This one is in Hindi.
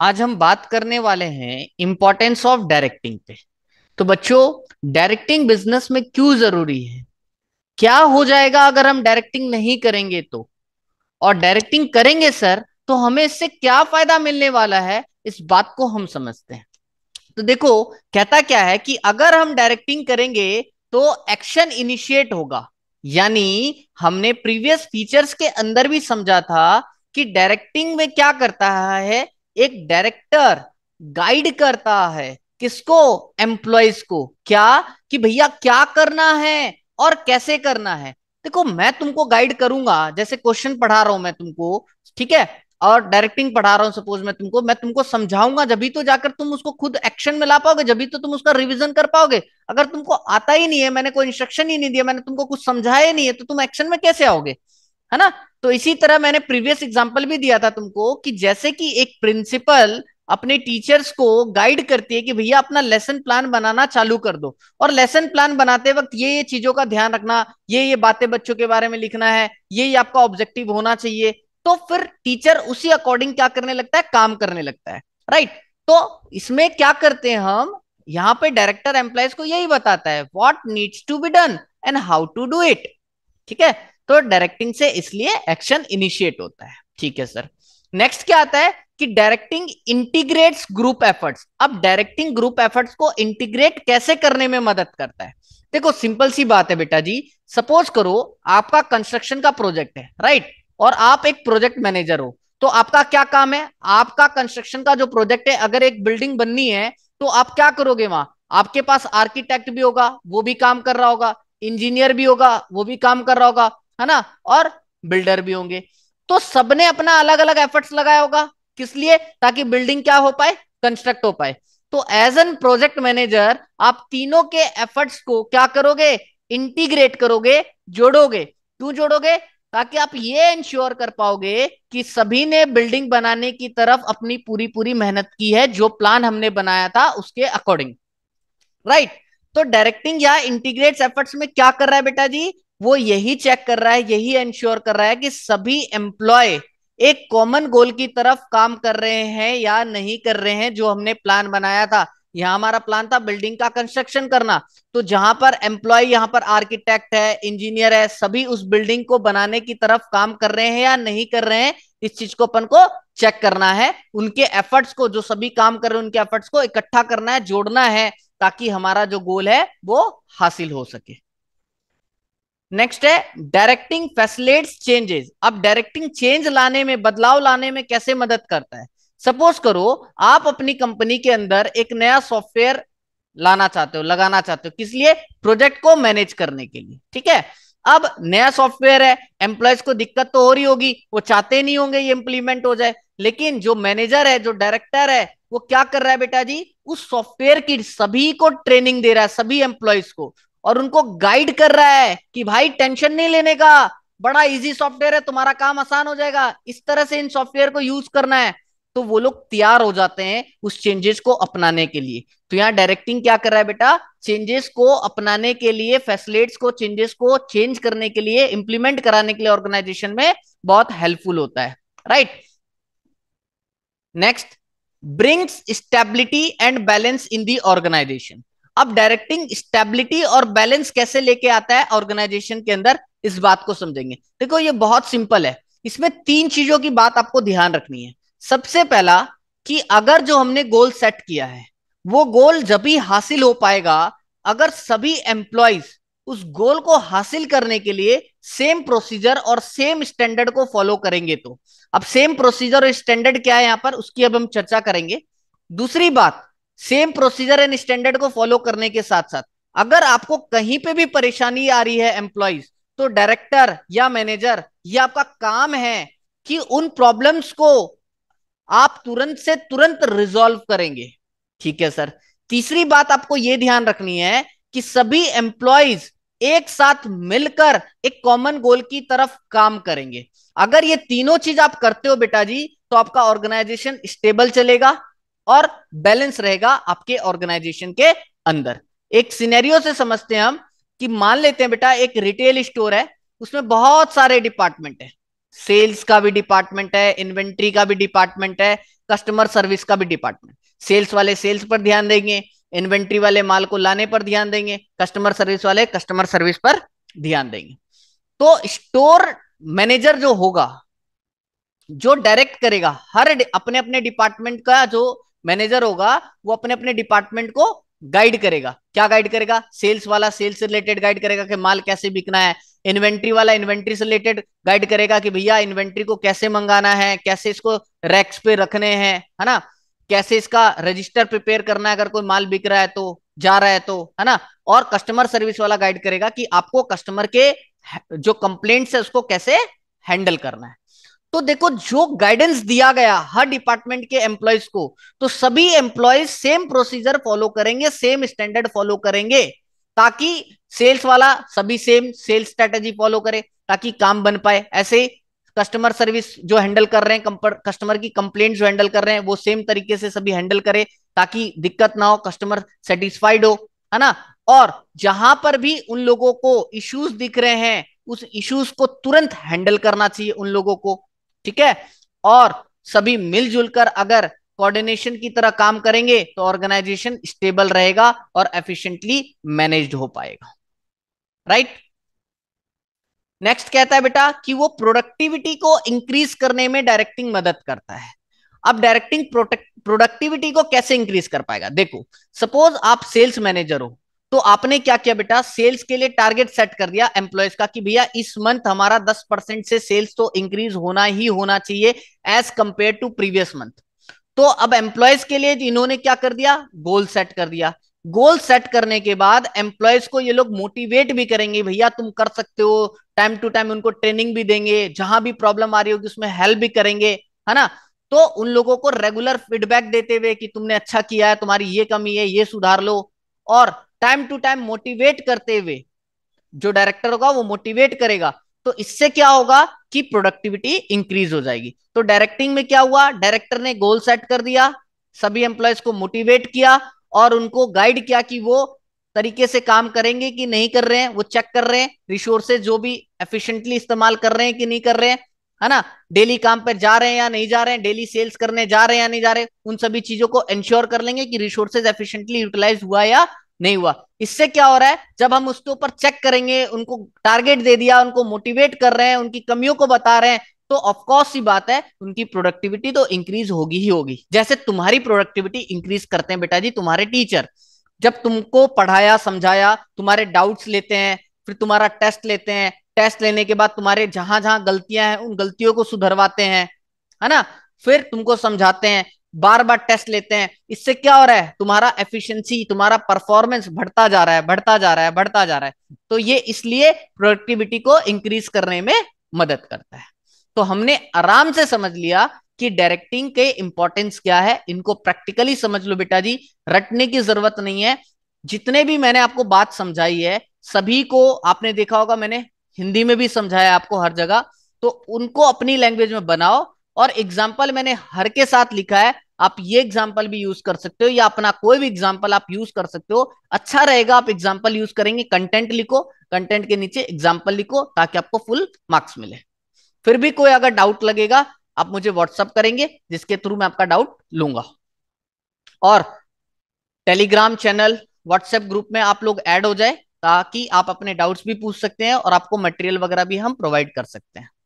आज हम बात करने वाले हैं इंपॉर्टेंस ऑफ डायरेक्टिंग पे तो बच्चों डायरेक्टिंग बिजनेस में क्यों जरूरी है क्या हो जाएगा अगर हम डायरेक्टिंग नहीं करेंगे तो और डायरेक्टिंग करेंगे सर तो हमें इससे क्या फायदा मिलने वाला है इस बात को हम समझते हैं तो देखो कहता क्या है कि अगर हम डायरेक्टिंग करेंगे तो एक्शन इनिशिएट होगा यानी हमने प्रीवियस फीचर्स के अंदर भी समझा था कि डायरेक्टिंग में क्या करता है एक डायरेक्टर गाइड करता है किसको एम्प्लॉयज को क्या कि भैया क्या करना है और कैसे करना है देखो मैं तुमको गाइड करूंगा जैसे क्वेश्चन पढ़ा रहा हूं मैं तुमको ठीक है और डायरेक्टिंग पढ़ा रहा हूं सपोज मैं तुमको मैं तुमको समझाऊंगा जब तो जाकर तुम उसको खुद एक्शन में ला पाओगे जब तो तुम उसका रिविजन कर पाओगे अगर तुमको आता ही नहीं है मैंने कोई इंस्ट्रक्शन ही नहीं दिया मैंने तुमको कुछ समझाया नहीं है तो तुम एक्शन में कैसे आओगे है ना तो इसी तरह मैंने प्रीवियस एग्जाम्पल भी दिया था तुमको कि जैसे कि एक प्रिंसिपल अपने टीचर्स को गाइड करती है कि भैया अपना लेसन प्लान बनाना चालू कर दो और लेसन प्लान बनाते वक्त ये ये चीजों का ध्यान रखना ये ये बातें बच्चों के बारे में लिखना है ये ये आपका ऑब्जेक्टिव होना चाहिए तो फिर टीचर उसी अकॉर्डिंग क्या करने लगता है काम करने लगता है राइट तो इसमें क्या करते हैं हम यहाँ पे डायरेक्टर एम्प्लॉयज को यही बताता है what needs to be done and how to do it ठीक है तो डायरेक्टिंग से इसलिए एक्शन इनिशिएट होता है ठीक है सर नेक्स्ट क्या आता है कि डायरेक्टिंग इंटीग्रेट्स ग्रुप एफर्ट्स अब डायरेक्टिंग ग्रुप एफर्ट्स को इंटीग्रेट कैसे करने में मदद करता है देखो सिंपल सी बात है बेटा जी सपोज करो आपका कंस्ट्रक्शन का प्रोजेक्ट है राइट और आप एक प्रोजेक्ट मैनेजर हो तो आपका क्या काम है आपका कंस्ट्रक्शन का जो प्रोजेक्ट है अगर एक बिल्डिंग बननी है तो आप क्या करोगे वहां आपके पास आर्किटेक्ट भी होगा वो भी काम कर रहा होगा इंजीनियर भी होगा वो भी काम कर रहा होगा है ना और बिल्डर भी होंगे तो सबने अपना अलग अलग एफर्ट्स लगाया होगा किस लिए ताकि बिल्डिंग क्या हो पाए कंस्ट्रक्ट हो पाए तो एज एन प्रोजेक्ट मैनेजर आप तीनों के एफर्ट्स को क्या करोगे इंटीग्रेट करोगे जोड़ोगे क्यों जोड़ोगे ताकि आप ये इंश्योर कर पाओगे कि सभी ने बिल्डिंग बनाने की तरफ अपनी पूरी पूरी मेहनत की है जो प्लान हमने बनाया था उसके अकॉर्डिंग राइट right. तो डायरेक्टिंग या इंटीग्रेट एफर्ट्स में क्या कर रहा है बेटा जी वो यही चेक कर रहा है यही इंश्योर कर रहा है कि सभी एम्प्लॉय एक कॉमन गोल की तरफ काम कर रहे हैं या नहीं कर रहे हैं जो हमने प्लान बनाया था यहाँ हमारा प्लान था बिल्डिंग का कंस्ट्रक्शन करना तो जहां पर एम्प्लॉय यहाँ पर आर्किटेक्ट है इंजीनियर है सभी उस बिल्डिंग को बनाने की तरफ काम कर रहे हैं या नहीं कर रहे हैं इस चीज को अपन को चेक करना है उनके एफर्ट्स को जो सभी काम कर रहे हैं उनके एफर्ट्स को इकट्ठा करना है जोड़ना है ताकि हमारा जो गोल है वो हासिल हो सके नेक्स्ट है डायरेक्टिंग फैसिलेट्स चेंजेस अब डायरेक्टिंग चेंज लाने में बदलाव लाने में कैसे मदद करता है सपोज करो आप अपनी कंपनी के अंदर एक नया सॉफ्टवेयर लाना चाहते हो लगाना चाहते हो किस लिए प्रोजेक्ट को मैनेज करने के लिए ठीक है अब नया सॉफ्टवेयर है एम्प्लॉयज को दिक्कत तो हो रही होगी वो चाहते नहीं होंगे ये इंप्लीमेंट हो जाए लेकिन जो मैनेजर है जो डायरेक्टर है वो क्या कर रहा है बेटा जी उस सॉफ्टवेयर की सभी को ट्रेनिंग दे रहा है सभी एम्प्लॉयज को और उनको गाइड कर रहा है कि भाई टेंशन नहीं लेने का बड़ा इजी सॉफ्टवेयर है तुम्हारा काम आसान हो जाएगा इस तरह से इन सॉफ्टवेयर को यूज करना है तो वो लोग तैयार हो जाते हैं उस चेंजेस को अपनाने के लिए तो यहाँ डायरेक्टिंग क्या कर रहा है बेटा चेंजेस को अपनाने के लिए फैसिलेट्स को चेंजेस को चेंज करने के लिए इंप्लीमेंट कराने के लिए ऑर्गेनाइजेशन में बहुत हेल्पफुल होता है right next brings stability and balance in the organisation अब डायरेक्टिंग स्टेबिलिटी और बैलेंस कैसे लेके आता है ऑर्गेनाइजेशन के अंदर इस बात को समझेंगे देखो ये बहुत सिंपल है इसमें तीन चीजों की बात आपको ध्यान रखनी है सबसे पहला कि अगर जो हमने गोल सेट किया है वो गोल जब भी हासिल हो पाएगा अगर सभी एम्प्लॉयज उस गोल को हासिल करने के लिए सेम प्रोसीजर और सेम स्टैंडर्ड को फॉलो करेंगे तो अब सेम प्रोसीजर और स्टैंडर्ड क्या है यहां पर उसकी अब हम चर्चा करेंगे दूसरी बात सेम प्रोसीजर एंड स्टैंडर्ड को फॉलो करने के साथ साथ अगर आपको कहीं पे भी परेशानी आ रही है एम्प्लॉयज तो डायरेक्टर या मैनेजर ये आपका काम है कि उन प्रॉब्लम्स को आप तुरंत से तुरंत रिजोल्व करेंगे ठीक है सर तीसरी बात आपको यह ध्यान रखनी है कि सभी एम्प्लॉयज एक साथ मिलकर एक कॉमन गोल की तरफ काम करेंगे अगर ये तीनों चीज आप करते हो बेटा जी तो आपका ऑर्गेनाइजेशन स्टेबल चलेगा और बैलेंस रहेगा आपके ऑर्गेनाइजेशन के अंदर एक सिनेरियो से समझते हैं हम कि मान लेते हैं बेटा एक रिटेल स्टोर है उसमें बहुत सारे डिपार्टमेंट है सेल्स का भी डिपार्टमेंट है इन्वेंट्री का भी डिपार्टमेंट है कस्टमर सर्विस का भी डिपार्टमेंट सेल्स वाले सेल्स पर ध्यान देंगे इन्वेंट्री वाले माल को लाने पर ध्यान देंगे कस्टमर सर्विस वाले कस्टमर सर्विस पर ध्यान देंगे तो स्टोर मैनेजर जो होगा जो डायरेक्ट करेगा हर अपने अपने डिपार्टमेंट का जो मैनेजर होगा वो अपने अपने डिपार्टमेंट को गाइड करेगा क्या गाइड करेगा सेल्स वाला सेल्स से रिलेटेड गाइड करेगा कि माल कैसे बिकना है इन्वेंट्री वाला इन्वेंट्री से रिलेटेड गाइड करेगा कि भैया इन्वेंट्री को कैसे मंगाना है कैसे इसको रैक्स पे रखने हैं है ना कैसे इसका रजिस्टर प्रिपेयर करना है अगर कोई माल बिक रहा है तो जा रहा है तो है ना और कस्टमर सर्विस वाला गाइड करेगा कि आपको कस्टमर के जो कंप्लेन्ट्स है उसको कैसे हैंडल करना है तो देखो जो गाइडेंस दिया गया हर डिपार्टमेंट के एम्प्लॉयज को तो सभी एम्प्लॉयज सेम प्रोसीजर फॉलो करेंगे सेम स्टैंडर्ड फॉलो करेंगे ताकि सेल्स वाला सभी सेम सेल्स स्ट्रेटेजी फॉलो करे ताकि काम बन पाए ऐसे कस्टमर सर्विस जो हैंडल कर रहे हैं कस्टमर की कंप्लेंट जो हैंडल कर रहे हैं वो सेम तरीके से सभी हैंडल करे ताकि दिक्कत ना हो कस्टमर सेटिस्फाइड हो है ना और जहां पर भी उन लोगों को इश्यूज दिख रहे हैं उस इश्यूज को तुरंत हैंडल करना चाहिए उन लोगों को ठीक है और सभी मिलजुल कर अगर कोऑर्डिनेशन की तरह काम करेंगे तो ऑर्गेनाइजेशन स्टेबल रहेगा और एफिशिएंटली मैनेज्ड हो पाएगा राइट नेक्स्ट कहता है बेटा कि वो प्रोडक्टिविटी को इंक्रीज करने में डायरेक्टिंग मदद करता है अब डायरेक्टिंग प्रोडक्टिविटी को कैसे इंक्रीज कर पाएगा देखो सपोज आप सेल्स मैनेजर हो तो आपने क्या किया बेटा सेल्स के लिए टारगेट सेट कर दिया एम्प्लॉयज का कि भैया इस मंथ हमारा 10 परसेंट से सेल्स तो इंक्रीज होना ही होना चाहिए as compared to previous month तो अब एम्प्लॉयज के लिए इन्होंने क्या कर दिया गोल सेट कर दिया गोल सेट करने के बाद एम्प्लॉयज को ये लोग मोटिवेट भी करेंगे भैया तुम कर सकते हो टाइम टू टाइम उनको ट्रेनिंग भी देंगे जहां भी प्रॉब्लम आ रही होगी उसमें हेल्प भी करेंगे है ना तो उन लोगों को रेगुलर फीडबैक देते हुए कि तुमने अच्छा किया है तुम्हारी ये कमी है ये सुधार लो और टाइम टू टाइम मोटिवेट करते हुए जो डायरेक्टर होगा वो मोटिवेट करेगा तो इससे क्या होगा कि प्रोडक्टिविटी इंक्रीज हो जाएगी तो डायरेक्टिंग में क्या हुआ डायरेक्टर ने गोल सेट कर दिया सभी एम्प्लॉयज को मोटिवेट किया और उनको गाइड किया कि वो तरीके से काम करेंगे कि नहीं कर रहे हैं वो चेक कर रहे हैं रिसोर्सेज जो भी एफिशिएंटली इस्तेमाल कर रहे हैं कि नहीं कर रहे हैं है ना डेली काम पर जा रहे हैं या नहीं जा रहे हैं डेली सेल्स करने जा रहे हैं या नहीं जा रहे उन सभी चीजों को इंश्योर कर लेंगे कि रिसोर्सेज एफिशियंटली यूटिलाइज हुआ या नहीं हुआ इससे क्या हो रहा है जब हम उसके ऊपर चेक करेंगे उनको टारगेट दे दिया उनको मोटिवेट कर रहे हैं उनकी कमियों को बता रहे हैं तो ऑफकोर्स ही बात है उनकी प्रोडक्टिविटी तो इंक्रीज होगी ही होगी जैसे तुम्हारी प्रोडक्टिविटी इंक्रीज करते हैं बेटा जी तुम्हारे टीचर जब तुमको पढ़ाया समझाया तुम्हारे डाउट्स लेते हैं फिर तुम्हारा टेस्ट लेते हैं टेस्ट लेने के बाद तुम्हारे जहां जहां गलतियां हैं उन गलतियों को सुधरवाते हैं है ना फिर तुमको समझाते हैं बार बार टेस्ट लेते हैं इससे क्या हो रहा है तुम्हारा एफिशिएंसी तुम्हारा परफॉर्मेंस बढ़ता जा रहा है बढ़ता जा रहा है बढ़ता जा रहा है तो ये इसलिए प्रोडक्टिविटी को इंक्रीज करने में मदद करता है तो हमने आराम से समझ लिया कि डायरेक्टिंग के इंपॉर्टेंस क्या है इनको प्रैक्टिकली समझ लो बेटा जी रटने की जरूरत नहीं है जितने भी मैंने आपको बात समझाई है सभी को आपने देखा होगा मैंने हिंदी में भी समझाया आपको हर जगह तो उनको अपनी लैंग्वेज में बनाओ और एग्जाम्पल मैंने हर के साथ लिखा है आप ये एग्जाम्पल भी यूज कर सकते हो या अपना कोई भी एग्जाम्पल आप यूज कर सकते हो अच्छा रहेगा आप एग्जाम्पल यूज करेंगे कंटेंट लिखो कंटेंट के नीचे एग्जाम्पल लिखो ताकि आपको फुल मार्क्स मिले फिर भी कोई अगर डाउट लगेगा आप मुझे व्हाट्सअप करेंगे जिसके थ्रू मैं आपका डाउट लूंगा और टेलीग्राम चैनल व्हाट्सएप ग्रुप में आप लोग ऐड हो जाए ताकि आप अपने डाउट्स भी पूछ सकते हैं और आपको मटेरियल वगैरह भी हम प्रोवाइड कर सकते हैं